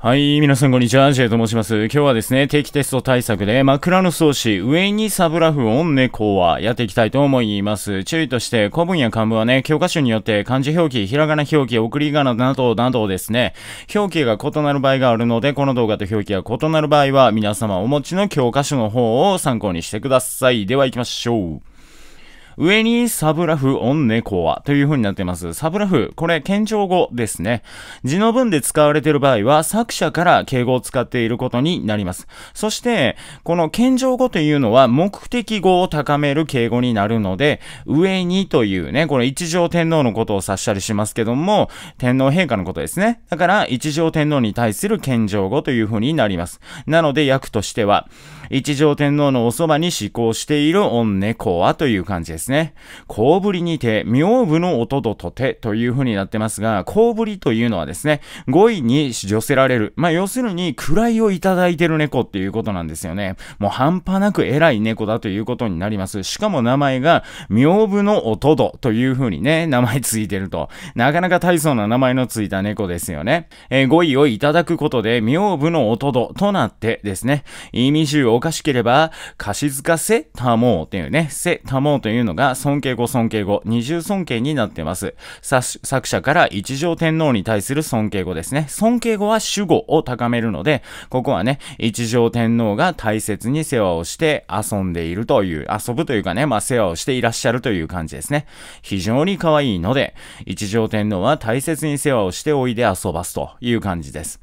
はい、皆さんこんにちは、ジェイと申します。今日はですね、定期テスト対策で枕草子、上にサブラフ、オン猫はやっていきたいと思います。注意として、古文や漢文はね、教科書によって漢字表記、ひらがな表記、送り仮名などなどですね、表記が異なる場合があるので、この動画と表記が異なる場合は、皆様お持ちの教科書の方を参考にしてください。では行きましょう。上にサブラフオンネコはという風になっています。サブラフ、これ、謙譲語ですね。字の文で使われている場合は、作者から敬語を使っていることになります。そして、この謙譲語というのは、目的語を高める敬語になるので、上にというね、これ一条天皇のことを指したりしますけども、天皇陛下のことですね。だから、一条天皇に対する謙譲語という風になります。なので、訳としては、一条天皇のおそばに思考している御猫はという感じですね。小ぶりにて、妙部の音ととてという風になってますが、小ぶりというのはですね、語彙に寄せられる。まあ、要するに、位をいただいてる猫っていうことなんですよね。もう半端なく偉い猫だということになります。しかも名前が、妙部の音とという風にね、名前ついてると。なかなか大層な名前のついた猫ですよね。えー、語彙をいただくことで、妙部の音ととなってですね、意味集をおかしければ、かしずかせたもうっていうね、せたもうというのが尊敬語尊敬語、二重尊敬になってます。作者から一条天皇に対する尊敬語ですね。尊敬語は主語を高めるので、ここはね、一条天皇が大切に世話をして遊んでいるという、遊ぶというかね、まあ世話をしていらっしゃるという感じですね。非常に可愛いので、一条天皇は大切に世話をしておいで遊ばすという感じです。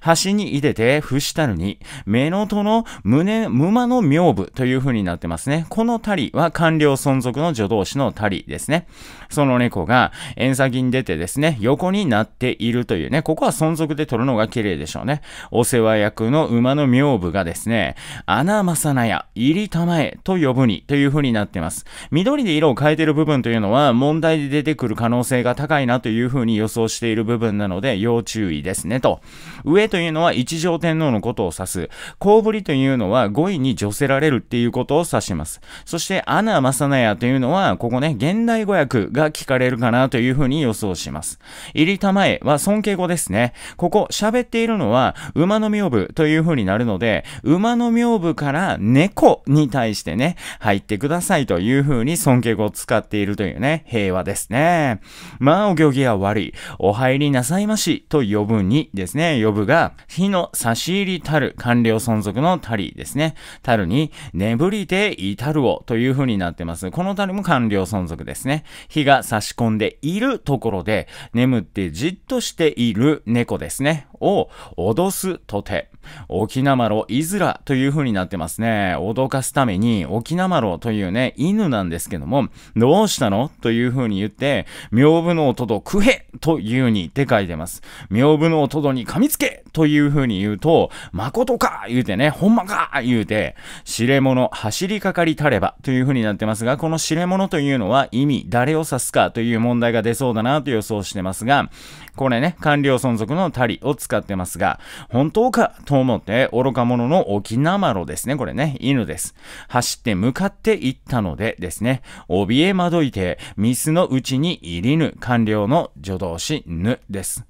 端に入れて、伏したるに、目のとの胸、沼の名部という風になってますね。このたりは官僚存続の助動詞のたりですね。その猫が遠先に出てですね、横になっているというね、ここは存続で取るのが綺麗でしょうね。お世話役の馬の名部がですね、穴正なや、入りたまえと呼ぶにという風になってます。緑で色を変えてる部分というのは問題で出てくる可能性が高いなという風に予想している部分なので要注意ですねと。上というのは一条天皇のことを指す。小ぶりというのは5位に除せられるっていうことを指します。そして穴正なやというのは、ここね、現代語訳が聞かれるかなというふうに予想します。入りたまえは尊敬語ですね。ここ喋っているのは馬の名部というふうになるので、馬の名部から猫に対してね、入ってくださいというふうに尊敬語を使っているというね、平和ですね。まあ、お行儀は悪い。お入りなさいましと呼ぶにですね、呼ぶが、火の差し入りたる、官僚存続のたりですね。たるに、眠りていたるをというふうになってます。このたるも官僚存続ですね。火が差し込んでいるところで、眠ってじっとしている猫ですね、を脅すとて、沖縄ロイズラという風になってますね。脅かすために、沖縄ロというね、犬なんですけども、どうしたのという風に言って、妙部の音とクヘという風にって書いてます。屏風の音とに噛みつけという風に言うと、誠か言うてね、ほんまか言うて、知れ者、走りかかりたればという風になってますが、この知れ者というのは意味、誰を指すかという問題が出そうだなと予想してますが、これね、官僚存続のたりを使ってますが、本当かとと思って、愚か者の沖縄のですね、これね、犬です。走って向かって行ったのでですね、怯え惑いて、ミスのうちに入りぬ、官僚の助動詞ぬです。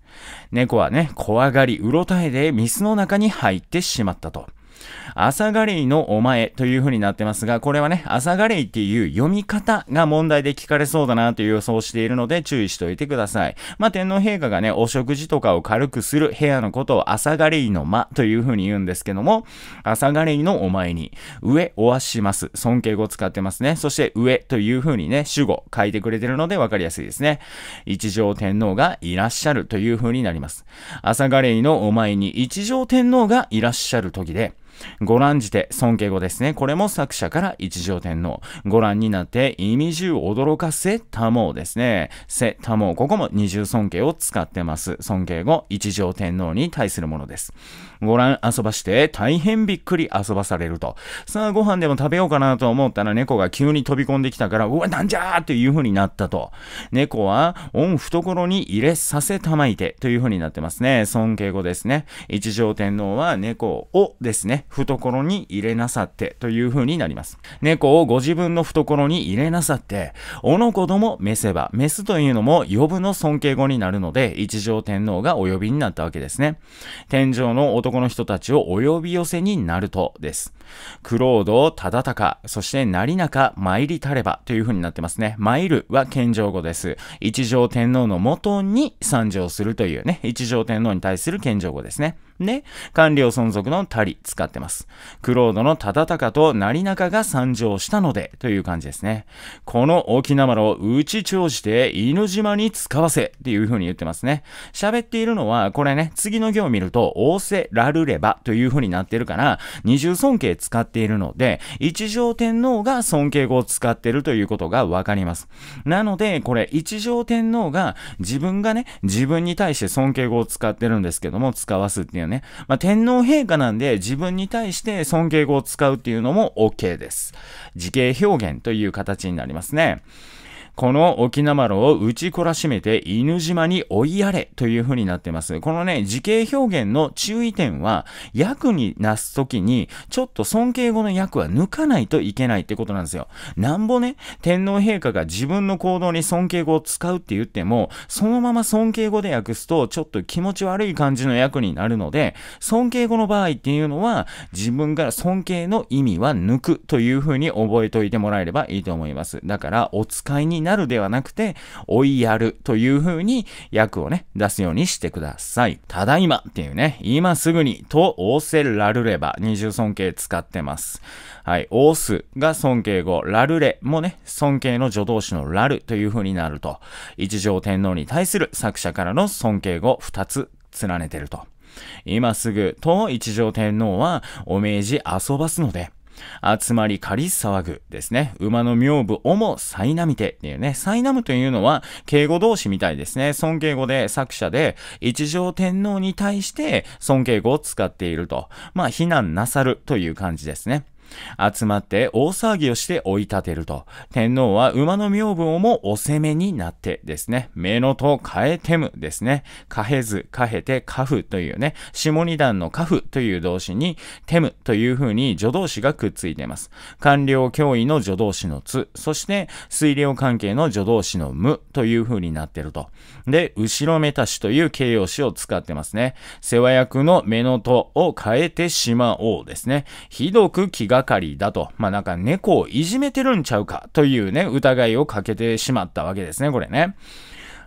猫はね、怖がり、うろたえで、ミスの中に入ってしまったと。朝ガレイのお前という風になってますが、これはね、朝ガレイっていう読み方が問題で聞かれそうだなという予想をしているので注意しておいてください。まあ、天皇陛下がね、お食事とかを軽くする部屋のことを朝ガレイの間という風に言うんですけども、朝ガレイのお前に、上おわします。尊敬語使ってますね。そして上という風にね、主語書いてくれてるので分かりやすいですね。一条天皇がいらっしゃるという風になります。朝ガレイのお前に一条天皇がいらっしゃる時で、ご覧じて、尊敬語ですね。これも作者から一条天皇。ご覧になって意味中驚かせたもうですね。せたもう、ここも二重尊敬を使ってます。尊敬語、一条天皇に対するものです。ご覧遊ばして大変びっくり遊ばされると。さあ、ご飯でも食べようかなと思ったら猫が急に飛び込んできたから、うわ、なんじゃーという風になったと。猫は、恩懐に入れさせたまいてという風になってますね。尊敬語ですね。一条天皇は猫をですね、懐懐に入れなさってという風になります。猫をご自分の懐に入れなさって、おの子供メセバ、メスというのも呼ぶの尊敬語になるので、一条天皇がお呼びになったわけですね。天上の男の人たちをお呼び寄せになるとです。クロード、ただそして成中、参りたればという風になってますね。参るは謙譲語です。一条天皇のもとに参上するというね、一条天皇に対する謙譲語ですね。ね。官僚存続のたり使ってます。クロードの忠敬と成中が参上したのでという感じですね。この沖縄のを打ち長じて犬島に使わせっていう風に言ってますね。喋っているのは、これね、次の行を見ると、仰せらルればという風になってるから、二重尊敬使っているので、一条天皇が尊敬語を使ってるということがわかります。なので、これ一条天皇が自分がね、自分に対して尊敬語を使ってるんですけども、使わすっていうよね。まあ、天皇陛下なんで自分に対して尊敬語を使うっていうのも OK です。時系表現という形になりますね。この沖縄丸を打ち懲らしめて犬島に追いやれという風になってます。このね、時系表現の注意点は、役になす時に、ちょっと尊敬語の役は抜かないといけないってことなんですよ。なんぼね、天皇陛下が自分の行動に尊敬語を使うって言っても、そのまま尊敬語で訳すと、ちょっと気持ち悪い感じの役になるので、尊敬語の場合っていうのは、自分から尊敬の意味は抜くという風に覚えておいてもらえればいいと思います。だから、お使いになるではなくて、追いやるという風に訳をね、出すようにしてください。ただいまっていうね、今すぐにと仰せらるれば二重尊敬使ってます。はい、おすが尊敬語、らるれもね、尊敬の助動詞のらるという風になると、一条天皇に対する作者からの尊敬語2つ連ねてると。今すぐと一条天皇はお命じ遊ばすので、集まり狩り騒ぐですね。馬の名部をも苛みてっていうね。なむというのは敬語同士みたいですね。尊敬語で作者で一条天皇に対して尊敬語を使っていると。まあ、非難なさるという感じですね。集まって大騒ぎをして追い立てると。天皇は馬の名分をもお責めになってですね。目のと変えてむですね。かへず、かへて、かふというね。下二段のかふという動詞に、てむという風に助動詞がくっついています。官僚脅威の助動詞のつ、そして水量関係の助動詞のむという風になってると。で、後ろめたしという形容詞を使ってますね。世話役の目のとを変えてしまおうですね。ひどく気がかりだと、まあなんか猫をいじめてるんちゃうかというね、疑いをかけてしまったわけですね、これね。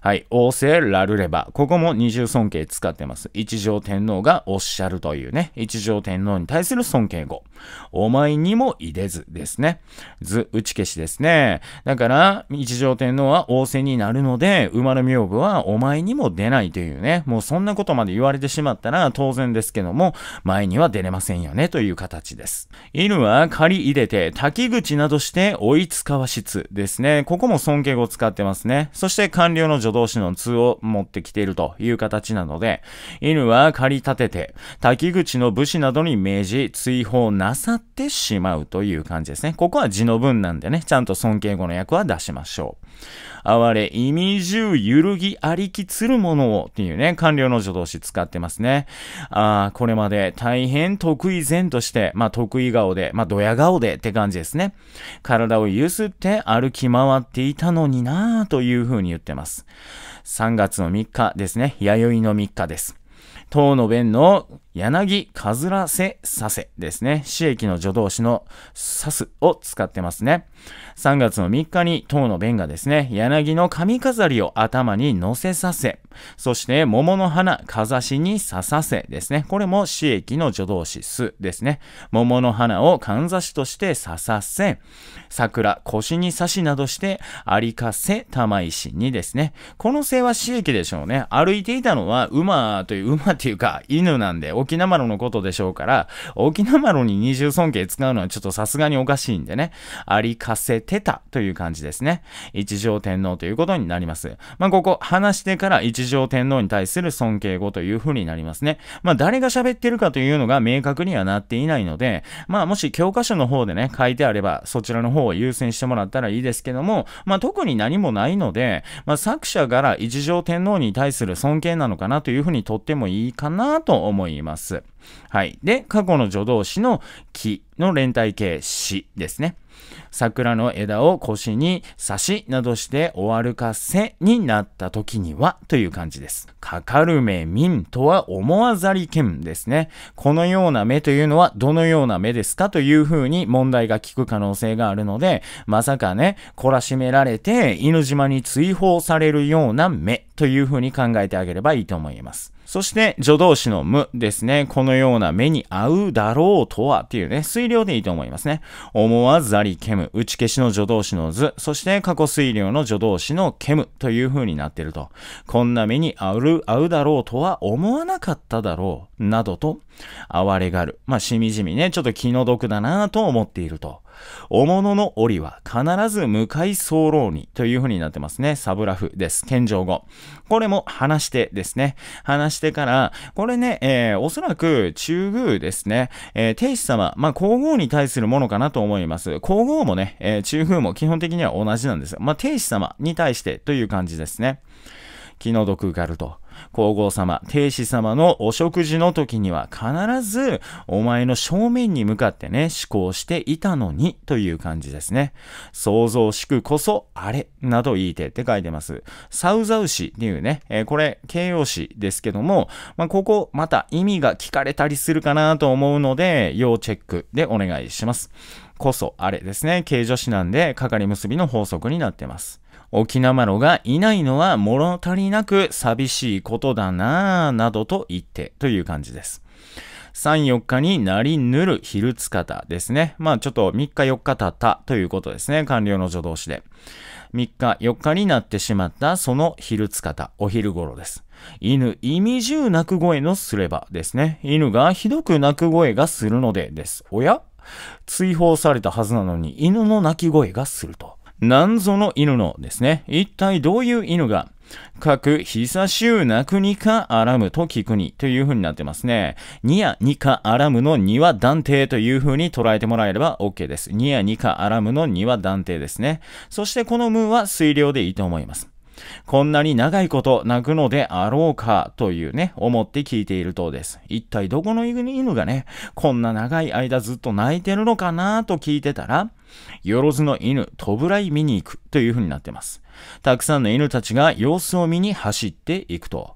はい、王政ラルレバ。ここも二重尊敬使ってます。一条天皇がおっしゃるというね、一条天皇に対する尊敬語。お前にもいでずですね。図打ち消しですね。だから、一条天皇は王政になるので、馬の名部はお前にも出ないというね、もうそんなことまで言われてしまったら当然ですけども、前には出れませんよねという形です。犬は借り入れて、滝口などして追いつかわしつですね。ここも尊敬語使ってますね。そして官僚の女女同士の2を持ってきているという形なので、犬は駆り立てて、滝口の武士などに命じ、追放なさってしまうという感じですね。ここは字の文なんでね、ちゃんと尊敬語の役は出しましょう。哀れ、意味重、揺るぎ、ありきつるものをっていうね、官僚の助動詞使ってますね。あこれまで大変得意前として、まあ得意顔で、まあドヤ顔でって感じですね。体をゆすって歩き回っていたのになぁという風に言ってます。3月の3日ですね。弥生の3日です。当の弁の柳かずらせさせですね。死液の助動詞のさすを使ってますね。3月の3日に唐の弁がですね、柳の髪飾りを頭に乗せさせ、そして桃の花かざしに刺させですね。これも死液の助動詞すですね。桃の花をかんざしとして刺させ、桜腰に刺しなどしてありかせ玉石にですね。このせは死液でしょうね。歩いていたのは馬という、馬っていうか犬なんで、大沖縄丸のことでしょうから、沖縄丸に二重尊敬使うのはちょっとさすがにおかしいんでね、ありかせてたという感じですね。一条天皇ということになります。まあ、ここ、話してから一条天皇に対する尊敬語という風になりますね。まあ、誰が喋ってるかというのが明確にはなっていないので、まあ、もし教科書の方でね、書いてあれば、そちらの方を優先してもらったらいいですけども、まあ、特に何もないので、まあ、作者から一条天皇に対する尊敬なのかなという風にとってもいいかなと思います。ます。はい。で、過去の助動詞の木の連帯形詞ですね。桜の枝を腰に刺しなどして終わるかせになった時にはという感じです。かかるめみんとは思わざりけんですね。このような目というのはどのような目ですかというふうに問題が聞く可能性があるので、まさかね、懲らしめられて犬島に追放されるような目というふうに考えてあげればいいと思います。そして、助動詞の無ですね。このような目に合うだろうとはっていうね、推量でいいと思いますね。思わずありけむ、打ち消しの助動詞の図、そして過去推量の助動詞のけむという風になってると。こんな目に合う、合うだろうとは思わなかっただろう、などと、哀れがる。まあ、しみじみね、ちょっと気の毒だなぁと思っていると。おものの檻は必ず向かい候にというふうになってますね。サブラフです。謙譲語。これも話してですね。話してから、これね、えー、おそらく中宮ですね、えー、帝子様、まあ、皇后に対するものかなと思います。皇后もね、えー、中宮も基本的には同じなんです。まあ、帝子様に対してという感じですね。気の毒がると。皇后様、帝子様のお食事の時には必ずお前の正面に向かってね、思考していたのにという感じですね。創造くこそあれなど言いてって書いてます。サウザウシっていうね、えー、これ形容詞ですけども、まあ、ここまた意味が聞かれたりするかなと思うので、要チェックでお願いします。こそあれですね、形助詞なんで、かかり結びの法則になってます。沖縄のがいないのは物足りなく寂しいことだなぁ、などと言ってという感じです。3、4日になりぬる昼つかたですね。まあちょっと3日4日経ったということですね。完了の助動詞で。3日4日になってしまったその昼つかた、お昼頃です。犬、意味中鳴く声のすればですね。犬がひどく鳴く声がするのでです。おや追放されたはずなのに犬の鳴き声がすると。なんぞの犬のですね、一体どういう犬が、各久しゅうなくにかあらむと聞くにという風になってますね。にやにかあらむのには断定という風に捉えてもらえれば OK です。にやにかあらむのには断定ですね。そしてこのムーは水量でいいと思います。こんなに長いこと泣くのであろうかというね、思って聞いているとです。一体どこの犬がね、こんな長い間ずっと泣いてるのかなと聞いてたら、よろずの犬、とぶらい見に行くという風になってます。たくさんの犬たちが様子を見に走っていくと。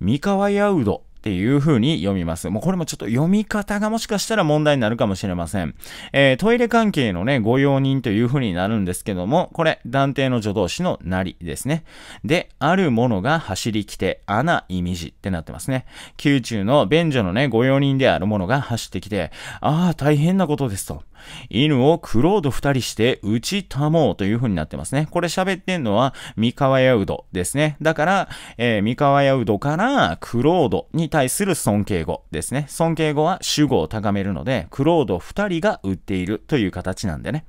三河屋うどっていう風に読みます。もうこれもちょっと読み方がもしかしたら問題になるかもしれません。えー、トイレ関係のね、ご用人という風になるんですけども、これ、断定の助動詞のなりですね。で、あるものが走りきて、穴意味字ってなってますね。宮中の便所のね、ご用人であるものが走ってきて、ああ、大変なことですと。犬をクロード二人して打ちたもうという風になってますね。これ喋ってんのは三河屋うどですね。だから、えー、三河屋うどからクロードに対する尊敬語ですね。尊敬語は主語を高めるので、クロード二人が打っているという形なんでね。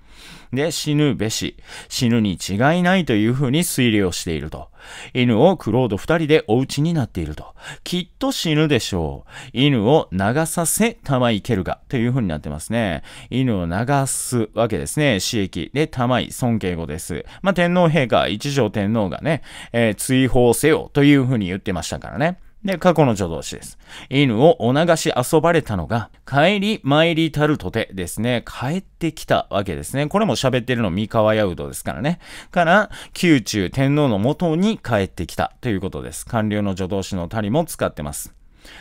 で、死ぬべし、死ぬに違いないという風に推理をしていると。犬をクロード二人でお家になっていると。きっと死ぬでしょう。犬を流させたまいけるがという風になってますね。犬を流すわけですね。私益。で、玉井尊敬語です。まあ、天皇陛下、一条天皇がね、えー、追放せよというふうに言ってましたからね。で、過去の助動詞です。犬をお流し遊ばれたのが、帰り参りたるとてですね。帰ってきたわけですね。これも喋ってるの三河屋うどですからね。から、宮中天皇のもとに帰ってきたということです。官僚の助動詞のたりも使ってます。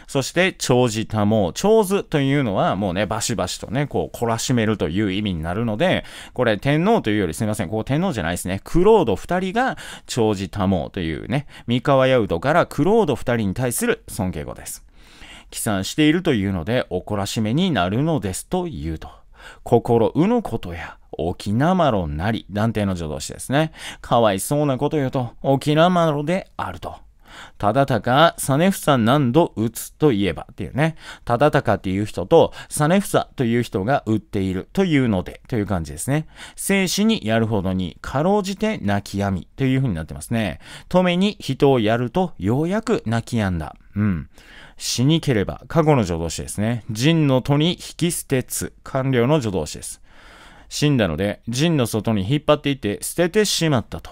そして、長じたも長図というのはもうね、バシバシとね、こう、懲らしめるという意味になるので、これ、天皇というよりすみません、ここ天皇じゃないですね。クロード二人が長じたもというね、三河ヤウドからクロード二人に対する尊敬語です。帰参しているというので、怒らしめになるのですというと。心うのことや、沖縄ろなり、断定の助動詞ですね。かわいそうなこと言うと、沖縄ろであると。忠敬、実房何度打つといえばっていうね。ただたかっていう人と、実房という人が打っているというので、という感じですね。生死にやるほどに、かろうじて泣き止みという風になってますね。止めに人をやると、ようやく泣き止んだ。うん。死にければ、過去の助動詞ですね。人の戸に引き捨てつ、官僚の助動詞です。死んだので、人の外に引っ張っていって捨ててしまったと。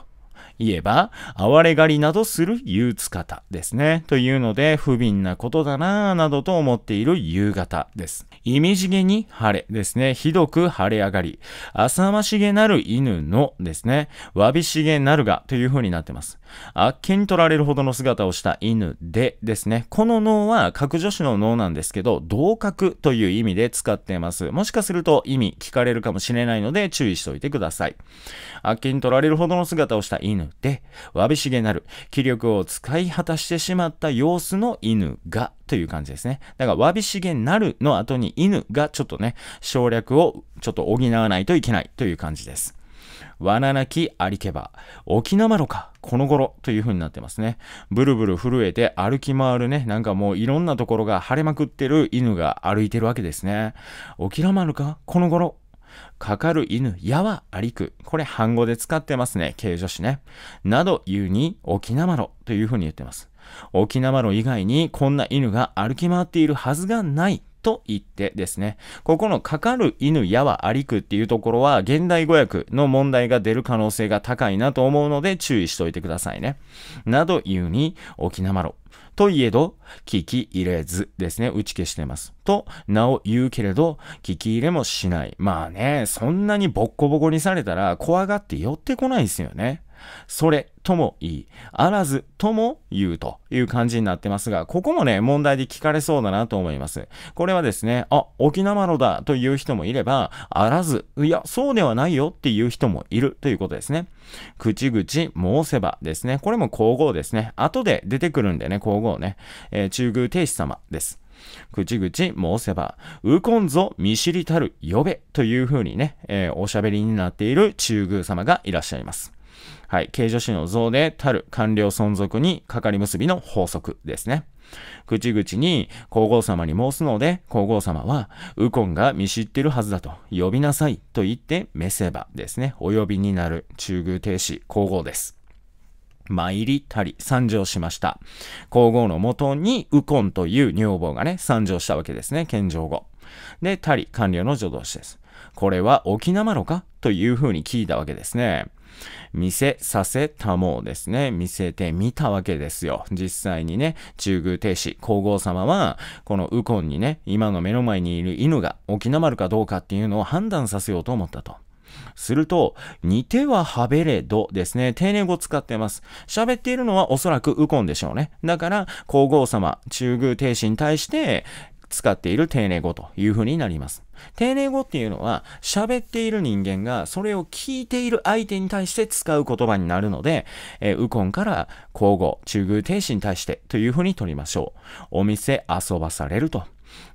言えば、哀れ狩りなどする憂鬱方ですね。というので、不憫なことだなぁなどと思っている夕方です。意味しげに晴れですね。ひどく晴れ上がり。浅ましげなる犬のですね。わびしげなるがという風になってます。あっけに取られるほどの姿をした犬でですね。この脳は格助詞の脳なんですけど、同格という意味で使っています。もしかすると意味聞かれるかもしれないので注意しておいてください。あっけに取られるほどの姿をした犬で、わびしげなる、気力を使い果たしてしまった様子の犬が、という感じですね。だから、わびしげなるの後に犬がちょっとね、省略をちょっと補わないといけないという感じです。わななきありけば、沖縄のか、この頃という風になってますね。ブルブル震えて歩き回るね、なんかもういろんなところが腫れまくってる犬が歩いてるわけですね。沖縄丸か、この頃かかる犬やはありく。これ、半語で使ってますね。形助詞ね。など言うに、沖縄ろというふうに言ってます。沖縄ろ以外に、こんな犬が歩き回っているはずがないと言ってですね。ここのかかる犬やはありくっていうところは現代語訳の問題が出る可能性が高いなと思うので注意しておいてくださいね。など言うに、沖縄ろ。といえど、聞き入れずですね、打ち消してます。と、名を言うけれど、聞き入れもしない。まあね、そんなにボッコボコにされたら怖がって寄ってこないですよね。それともいい、あらずとも言うという感じになってますが、ここもね、問題で聞かれそうだなと思います。これはですね、あ、沖縄のだという人もいれば、あらず、いや、そうではないよっていう人もいるということですね。口々申せばですね、これも皇后ですね。後で出てくるんでね、皇后ね。えー、中宮亭子様です。口々申せば、ウコンぞ見知りたる呼べというふうにね、えー、おしゃべりになっている中宮様がいらっしゃいます。はい、形助子の像でたる官僚存続にかかり結びの法則ですね。口々に皇后様に申すので、皇后様は、ウコンが見知ってるはずだと、呼びなさいと言って、召せばですね、お呼びになる、中宮停止、皇后です。参りたり、参上しました。皇后のもとに、コンという女房がね、参上したわけですね、献上後。で、たり、官僚の助動詞です。これは沖縄のかというふうに聞いたわけですね。見せさせたもうですね。見せてみたわけですよ。実際にね、中宮帝子、皇后様は、このウコンにね、今の目の前にいる犬が沖縄丸かどうかっていうのを判断させようと思ったと。すると、似てははべれどですね。丁寧語使ってます。喋っているのはおそらくウコンでしょうね。だから、皇后様、中宮帝子に対して使っている丁寧語というふうになります。丁寧語っていうのは、喋っている人間が、それを聞いている相手に対して使う言葉になるので、えー、ウコンから交互、中宮停止に対してというふうに取りましょう。お店遊ばされると。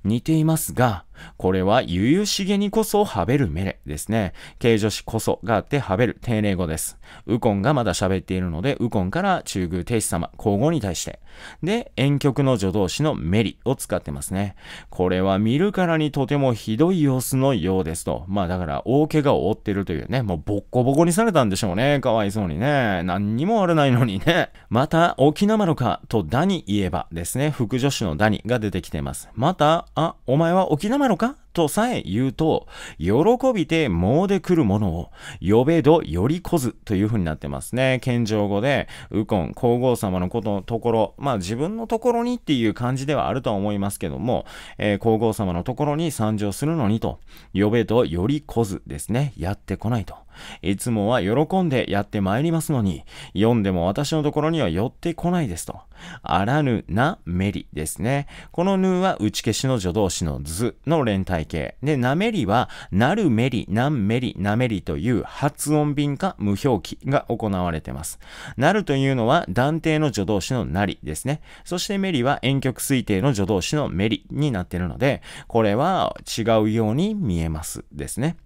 似ていますが、これはゆゆしげにこそはべるメレですね。形助詞こそがあってはべる丁寧語です。ウコンがまだ喋っているので、ウコンから中宮天使様、皇后に対して。で、遠曲の助動詞のメリを使ってますね。これは見るからにとてもひどい様子のようですと。まあだから大怪我を負ってるというね、もうボッコボコにされたんでしょうね。かわいそうにね。何にもあれないのにね。また、沖縄のかとダに言えばですね、副助詞のダニが出てきてます。また、あ、お前は沖縄のかとさえ言うと、喜びて詣で来るものを、呼べどよりこずという風になってますね。謙譲語で、コン、皇后様のことのところ、まあ自分のところにっていう感じではあるとは思いますけども、えー、皇后様のところに参上するのにと、呼べどよりこずですね。やってこないと。いつもは喜んでやって参りますのに、読んでも私のところには寄ってこないですと。あらぬなめりですね。このぬは打ち消しの助動詞の図の連帯形。で、なめりは、なるめり、なんめり、なめりという発音便か無表記が行われています。なるというのは断定の助動詞のなりですね。そしてメリは遠曲推定の助動詞のメリになっているので、これは違うように見えますですね。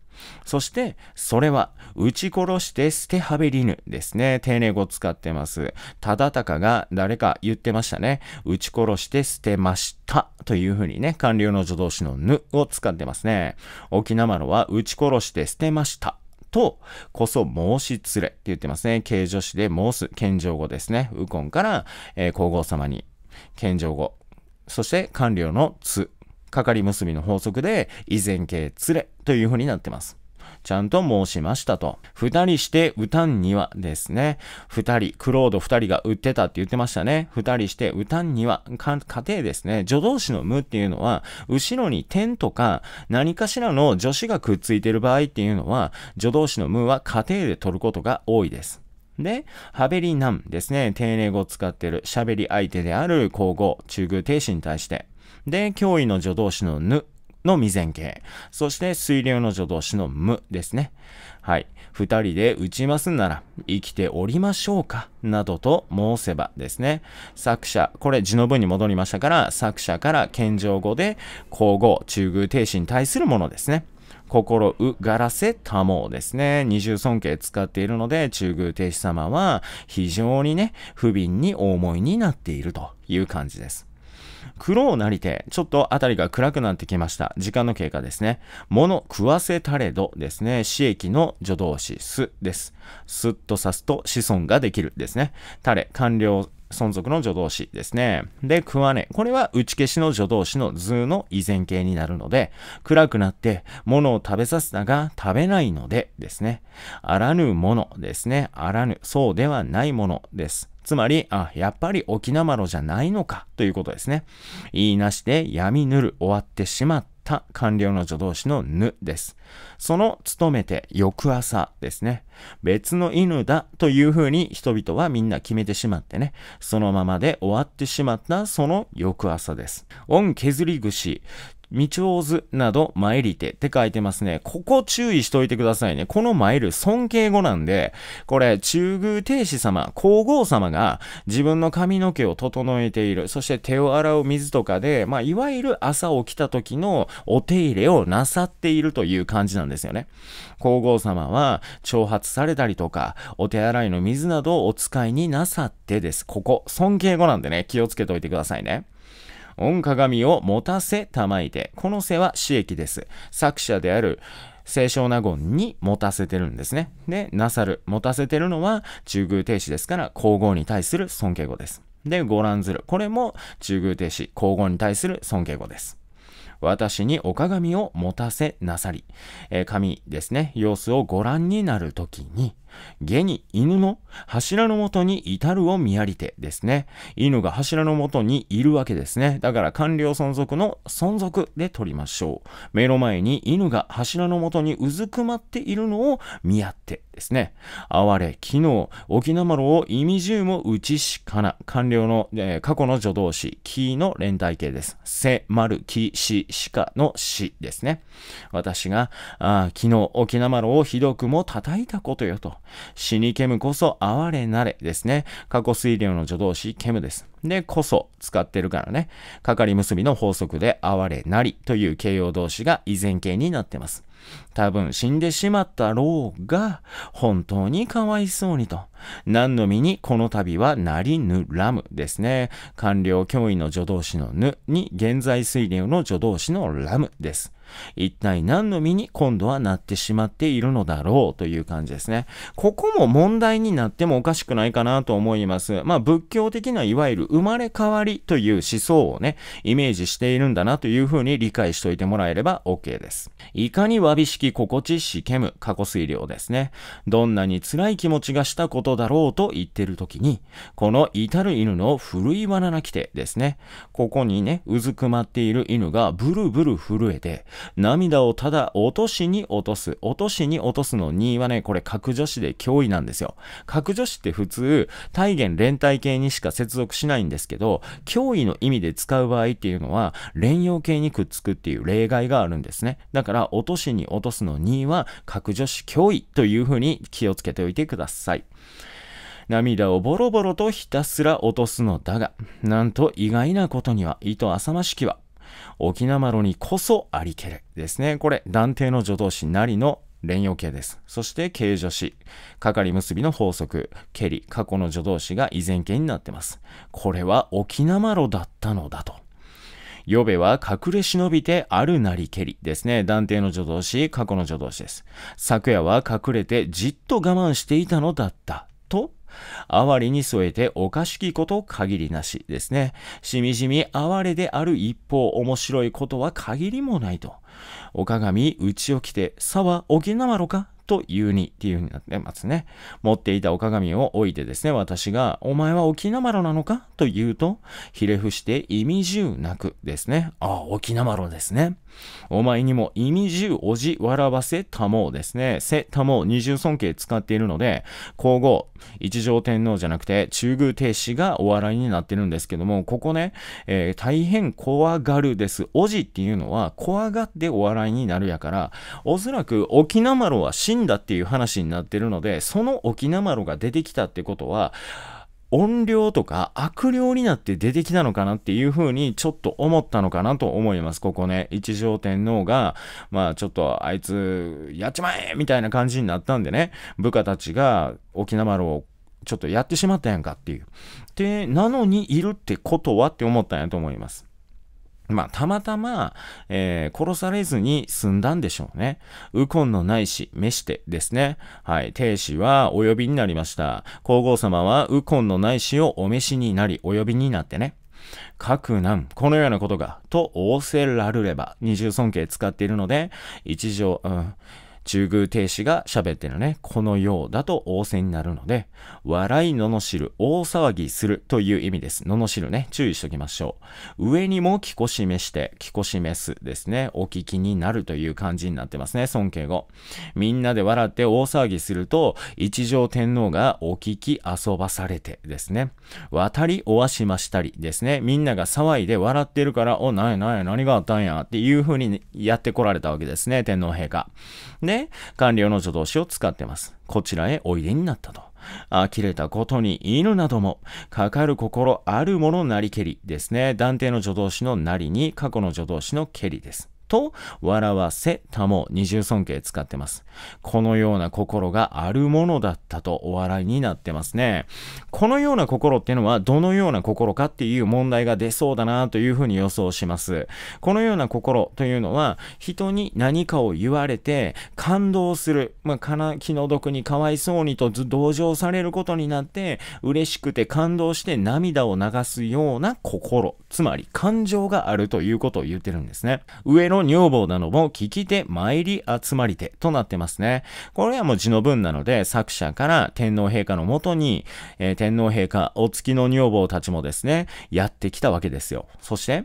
そして、それは、撃ち殺して捨てはべりぬですね。丁寧語使ってます。ただたかが誰か言ってましたね。撃ち殺して捨てましたというふうにね、官僚の助動詞のぬを使ってますね。沖縄のは撃ち殺して捨てましたと、こそ申し連れって言ってますね。形助詞で申す、謙譲語ですね。ウコンから、えー、皇后様に、謙譲語。そして、官僚のつかかり結びの法則で、以前形連れという風になってます。ちゃんと申しましたと。二人して歌んにはですね。二人、クロード二人が売ってたって言ってましたね。二人して歌んには、家庭ですね。助動詞の無っていうのは、後ろに点とか何かしらの助詞がくっついてる場合っていうのは、助動詞の無は家庭で取ることが多いです。で、はべりなんですね。丁寧語を使ってる。喋り相手である皇后、中宮帝子に対して。で、脅威の助動詞のぬの未然形。そして、水流の助動詞のむですね。はい。二人で打ちますなら、生きておりましょうかなどと申せばですね。作者、これ字の文に戻りましたから、作者から謙譲語で、皇后、中宮停止に対するものですね。心うがらせたもうですね。二重尊敬使っているので、中宮帝子様は非常にね、不憫にお思いになっているという感じです。黒なりて、ちょっと辺りが暗くなってきました。時間の経過ですね。物食わせたれどですね。死液の助動詞、すです。すっと刺すと子孫ができるですね。たれ、完了。存続の助動詞ですね。で、食わね。これは打ち消しの助動詞の図の依然形になるので、暗くなって物を食べさせたが食べないのでですね。あらぬものですね。あらぬ、そうではないものです。つまり、あ、やっぱり沖縄路じゃないのかということですね。言いなしで闇ぬる終わってしまった。官僚の助動詞のぬです。その勤めて翌朝ですね。別の犬だというふうに人々はみんな決めてしまってね。そのままで終わってしまったその翌朝です。恩削り串。未調ずなど参りてって書いてますね。ここ注意しといてくださいね。この参る尊敬語なんで、これ、中宮帝子様、皇后様が自分の髪の毛を整えている。そして手を洗う水とかで、まあ、いわゆる朝起きた時のお手入れをなさっているという感じなんですよね。皇后様は、挑発されたりとか、お手洗いの水などをお使いになさってです。ここ、尊敬語なんでね、気をつけておいてくださいね。御鏡を持たせたまいて。この世は私益です。作者である清少納言に持たせてるんですね。で、なさる、持たせてるのは中宮亭主ですから、皇后に対する尊敬語です。で、ご覧ずる。これも中宮亭主、皇后に対する尊敬語です。私にお鏡を持たせなさり、えー、神ですね、様子をご覧になるときに、下に犬の柱のもとに至るを見やりてですね。犬が柱のもとにいるわけですね。だから官僚存続の存続で取りましょう。目の前に犬が柱のもとにうずくまっているのを見やってですね。哀れ、昨日、沖縄丸を意味重もちしかな。官僚の、えー、過去の助動詞、キーの連帯形です。せ、る、き、し、しかのしですね。私が、あ昨日、沖縄丸をひどくも叩いたことよと。死にケムこそ哀れなれですね。過去推量の助動詞ケムです。で、こそ使ってるからね。かかり結びの法則で哀れなりという形容動詞が依然形になってます。多分死んでしまったろうが本当にかわいそうにと。何の身にこの度はなりぬらむですね。官僚脅威の助動詞のぬに現在推量の助動詞のラムです。一体何の実に今度はなってしまっているのだろうという感じですね。ここも問題になってもおかしくないかなと思います。まあ仏教的ないわゆる生まれ変わりという思想をね、イメージしているんだなというふうに理解しておいてもらえれば OK です。いかにわびしき心地しけむ過去水量ですね。どんなに辛い気持ちがしたことだろうと言ってる時に、この至る犬の古い罠なきてですね。ここにね、うずくまっている犬がブルブル震えて、涙をただ落としに落とす、落としに落とすの2はね、これ格助詞で脅威なんですよ。格助詞って普通、体現連帯形にしか接続しないんですけど、脅威の意味で使う場合っていうのは、連用形にくっつくっていう例外があるんですね。だから、落としに落とすの2は格助詞脅威というふうに気をつけておいてください。涙をボロボロとひたすら落とすのだが、なんと意外なことには、糸浅ましきは、沖縄丸にこそありけれですね。これ、断定の助動詞なりの連用形です。そして形助詞、係結びの法則、けり、過去の助動詞が依然形になってます。これは沖縄炉だったのだと。呼べは隠れ忍びてあるなりけりですね。断定の助動詞、過去の助動詞です。昨夜は隠れてじっと我慢していたのだったと哀れに添えておかしきこと限りなしですね。しみじみ哀れである一方、面白いことは限りもないと。お鏡、うちをきて、さはおぎなまろかというにっていう風になってますね。持っていたお鏡を置いてですね、私が、お前は沖縄なのかと言うと、ひれ伏して意味うなくですね。ああ、沖縄ですね。お前にも意味うおじ笑わせたもうですね。せたもう二重尊敬使っているので、皇后、一条天皇じゃなくて中宮帝子がお笑いになってるんですけども、ここね、えー、大変怖がるです。おじっていうのは怖がってでお笑いになるやから、おそらく沖縄丸は死んだっていう話になってるので、その沖縄丸が出てきたってことは、怨霊とか悪霊になって出てきたのかなっていう風にちょっと思ったのかなと思います。ここね、一条天皇が、まあちょっとあいつ、やっちまえみたいな感じになったんでね、部下たちが沖縄丸をちょっとやってしまったやんかっていう。で、なのにいるってことはって思ったんやと思います。まあ、たまたま、えー、殺されずに済んだんでしょうね。コンのないし、召してですね。はい、亭主はお呼びになりました。皇后様はコンのないしをお召しになり、お呼びになってね。各難、このようなことが、と仰せられれば、二重尊敬使っているので、一条、うん、中宮亭主が喋ってるね。このようだと仰せになるので、笑い罵る、大騒ぎするという意味です。罵るね。注意しときましょう。上にも聞こしめして、聞こしめすですね。お聞きになるという感じになってますね。尊敬語。みんなで笑って大騒ぎすると、一条天皇がお聞き遊ばされてですね。渡りおわしましたりですね。みんなが騒いで笑ってるから、お、なやなや、何があったんやっていう風にやってこられたわけですね。天皇陛下。でで、官僚の助動詞を使ってます。こちらへおいでになったと。呆れたことに犬なども、かかる心あるものなりけりですね。断定の助動詞のなりに、過去の助動詞のけりです。と笑わせたも二重尊敬使ってます。このような心があるものだったとお笑いになってますね。このような心っていうのはどのような心かっていう問題が出そうだなというふうに予想します。このような心というのは人に何かを言われて感動する、まあ、かな気の毒にかわいそうにと同情されることになって嬉しくて感動して涙を流すような心、つまり感情があるということを言ってるんですね。上のの女房なのも聞き手参り集まり手となってますね。これはもう字の文なので、作者から天皇陛下のもとに、えー、天皇陛下、お月の女房たちもですね、やってきたわけですよ。そして、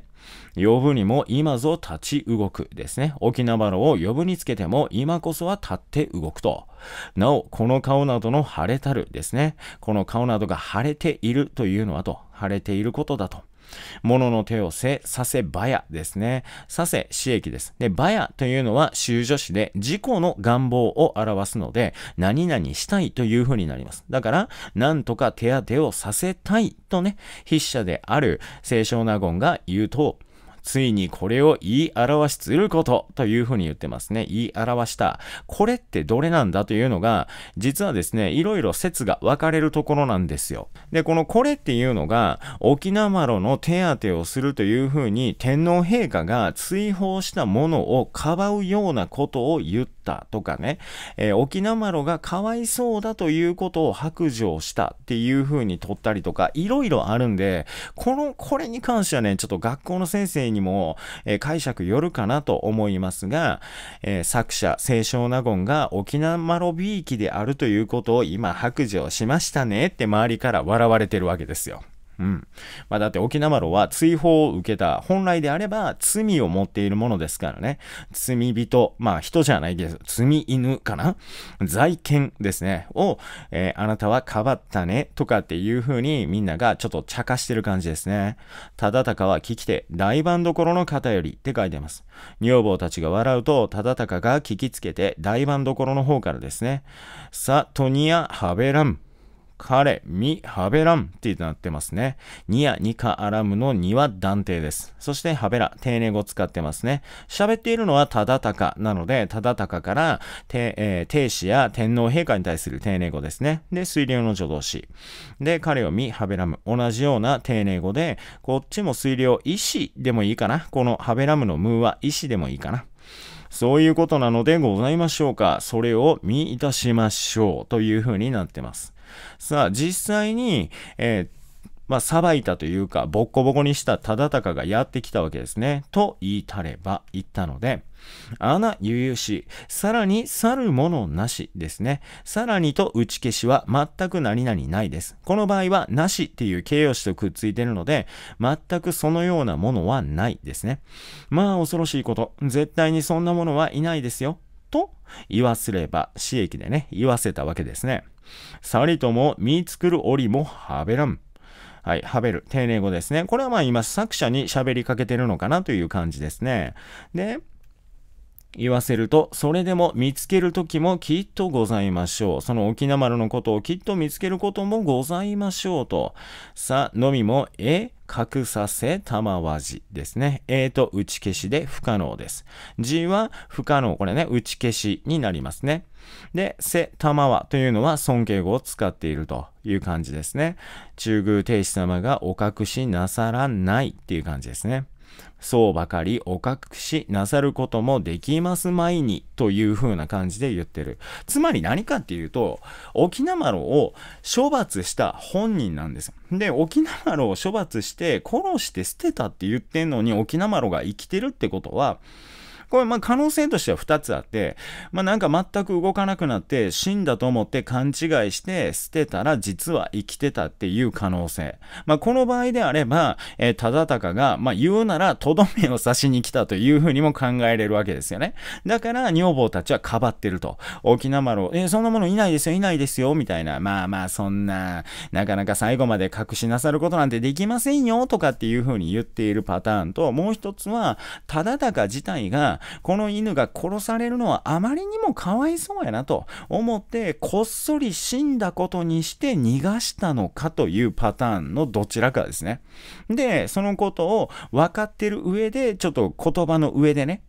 呼ぶにも今ぞ立ち動くですね。沖縄を呼ぶにつけても今こそは立って動くと。なお、この顔などの腫れたるですね。この顔などが腫れているというのはと、腫れていることだと。物の手をせ、させばやですね。させ、死役です。で、ばやというのは修助詞で自己の願望を表すので、何々したいというふうになります。だから、なんとか手当てをさせたいとね、筆者である清少納言が言うと、ついにこれを言い表しすることというふうに言ってますね。言い表した。これってどれなんだというのが、実はですね、いろいろ説が分かれるところなんですよ。で、このこれっていうのが、沖縄丸の手当てをするというふうに天皇陛下が追放したものをかばうようなことを言ってしたとかね、えー、沖縄丸がかわいそうだということを白状したっていう風に取ったりとか、いろいろあるんで、この、これに関してはね、ちょっと学校の先生にも、えー、解釈よるかなと思いますが、えー、作者、清少納言が沖縄丸びいきであるということを今白状しましたねって周りから笑われてるわけですよ。うん。まあ、だって沖縄路は追放を受けた、本来であれば罪を持っているものですからね。罪人、まあ人じゃないです。罪犬かな財犬ですね。を、えー、あなたはかばったね、とかっていう風にみんながちょっと茶化してる感じですね。ただたかは聞き手、大番どころの方よりって書いてます。女房たちが笑うと、ただたかが聞きつけて、大番どころの方からですね。さ、とニア・ハベラン。彼、み、はべらんってなってますね。にや、にかあらむのには断定です。そして、はべら、丁寧語使ってますね。喋っているのはただたかなので、ただたかから、て、えー、亭主や天皇陛下に対する丁寧語ですね。で、水量の助動詞。で、彼をみ、はべらむ。同じような丁寧語で、こっちも水量、意志でもいいかな。このはべらむのムーは意志でもいいかな。そういうことなのでございましょうか。それを見いたしましょうというふうになってます。さあ、実際に、えー、まあ、さばいたというか、ボッコボコにした忠敬がやってきたわけですね。と言いたれば言ったので、穴ゆゆし、さらに去るものなしですね。さらにと打ち消しは全く何々ないです。この場合はなしっていう形容詞とくっついてるので、全くそのようなものはないですね。まあ恐ろしいこと。絶対にそんなものはいないですよ。と言わすれば、私益でね、言わせたわけですね。さりとも、見作る折もはべらん。はい、はべる。丁寧語ですね。これはまあ今、作者に喋りかけてるのかなという感じですね。で、言わせると、それでも見つける時もきっとございましょう。その沖縄丸のことをきっと見つけることもございましょうと。さ、のみも、え、隠させたまわじですね。えと打ち消しで不可能です。じは不可能。これね、打ち消しになりますね。で、せたまわというのは尊敬語を使っているという感じですね。中宮亭主様がお隠しなさらないっていう感じですね。そうばかりお隠しなさることもできますまいにという風な感じで言ってる。つまり何かっていうと、沖縄丸を処罰した本人なんです。で、沖縄丸を処罰して殺して捨てたって言ってんのに沖縄丸が生きてるってことは、これ、まあ、可能性としては2つあって、まあ、なんか全く動かなくなって、死んだと思って勘違いして捨てたら、実は生きてたっていう可能性。まあ、この場合であれば、えー、忠敬が、まあ、言うなら、とどめを刺しに来たというふうにも考えれるわけですよね。だから、女房たちはかばってると。沖縄丸を、えー、そんなものいないですよ、いないですよ、みたいな。まあまあ、そんな、なかなか最後まで隠しなさることなんてできませんよ、とかっていうふうに言っているパターンと、もう一つは、忠敬自体が、この犬が殺されるのはあまりにもかわいそうやなと思って、こっそり死んだことにして逃がしたのかというパターンのどちらかですね。で、そのことを分かってる上で、ちょっと言葉の上でね、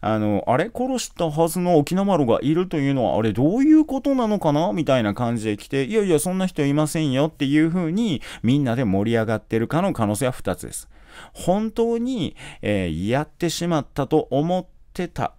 あの、あれ殺したはずの沖縄丸がいるというのは、あれどういうことなのかなみたいな感じで来て、いやいや、そんな人いませんよっていう風に、みんなで盛り上がってるかの可能性は2つです。本当に、えー、やってしまったと思っってた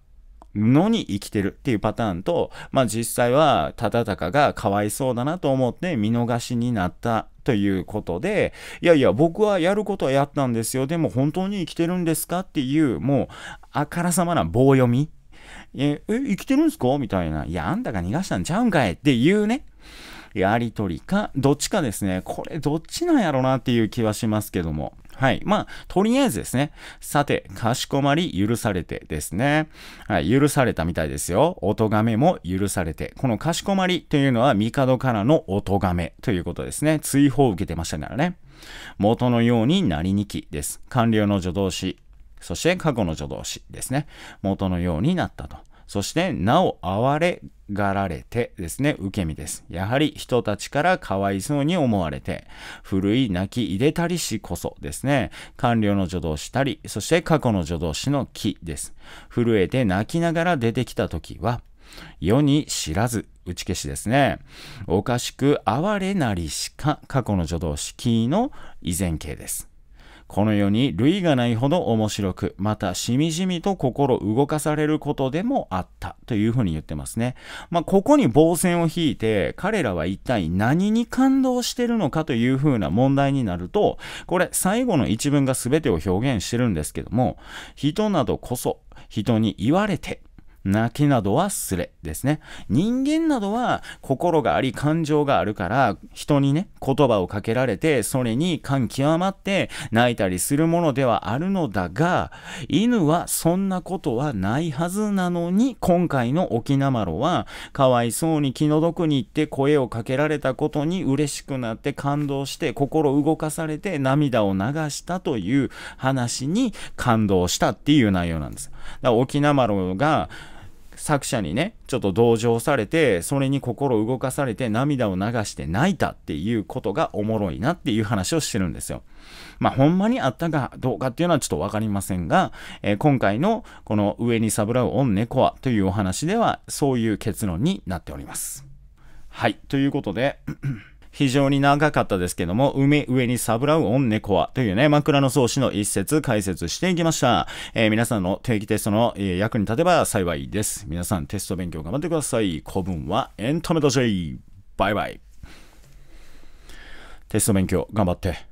のに生きてるっていうパターンと、まあ実際は忠敬がかわいそうだなと思って見逃しになったということで、いやいや、僕はやることはやったんですよ。でも本当に生きてるんですかっていう、もう、あからさまな棒読み。え、え生きてるんすかみたいな。いや、あんたが逃がしたんちゃうんかいっていうね。やりとりか、どっちかですね。これどっちなんやろなっていう気はしますけども。はい。まあ、とりあえずですね。さて、かしこまり許されてですね。はい。許されたみたいですよ。お咎めも許されて。このかしこまりというのは、帝からのお咎めということですね。追放を受けてましたからね。元のようになりにきです。官僚の助動詞、そして過去の助動詞ですね。元のようになったと。そして、なお哀れがられてですね、受け身です。やはり人たちからかわいそうに思われて、古い泣き入れたりしこそですね、官僚の助動したり、そして過去の助動詞の木です。震えて泣きながら出てきた時は、世に知らず、打ち消しですね。おかしく哀れなりしか、過去の助動詞キの依然形です。この世に類がないほど面白く、またしみじみと心動かされることでもあったというふうに言ってますね。まあ、ここに防線を引いて、彼らは一体何に感動してるのかというふうな問題になると、これ最後の一文が全てを表現してるんですけども、人などこそ人に言われて泣きなどはすれですね。人間などは心があり感情があるから人にね言葉をかけられてそれに感極まって泣いたりするものではあるのだが犬はそんなことはないはずなのに今回の沖縄ロはかわいそうに気の毒に行って声をかけられたことに嬉しくなって感動して心動かされて涙を流したという話に感動したっていう内容なんです。だから沖縄ロが作者にねちょっと同情されてそれに心動かされて涙を流して泣いたっていうことがおもろいなっていう話をしてるんですよ。まあほんまにあったかどうかっていうのはちょっとわかりませんが、えー、今回のこの「上にサブラウオンネコア」というお話ではそういう結論になっております。はいということで非常に長かったですけども、海上にサブラウオン猫はというね、枕草子の一節解説していきました。えー、皆さんの定期テストの、え役に立てば幸いです。皆さんテスト勉強頑張ってください。古文はエントメだぜ。バイバイ。テスト勉強頑張って。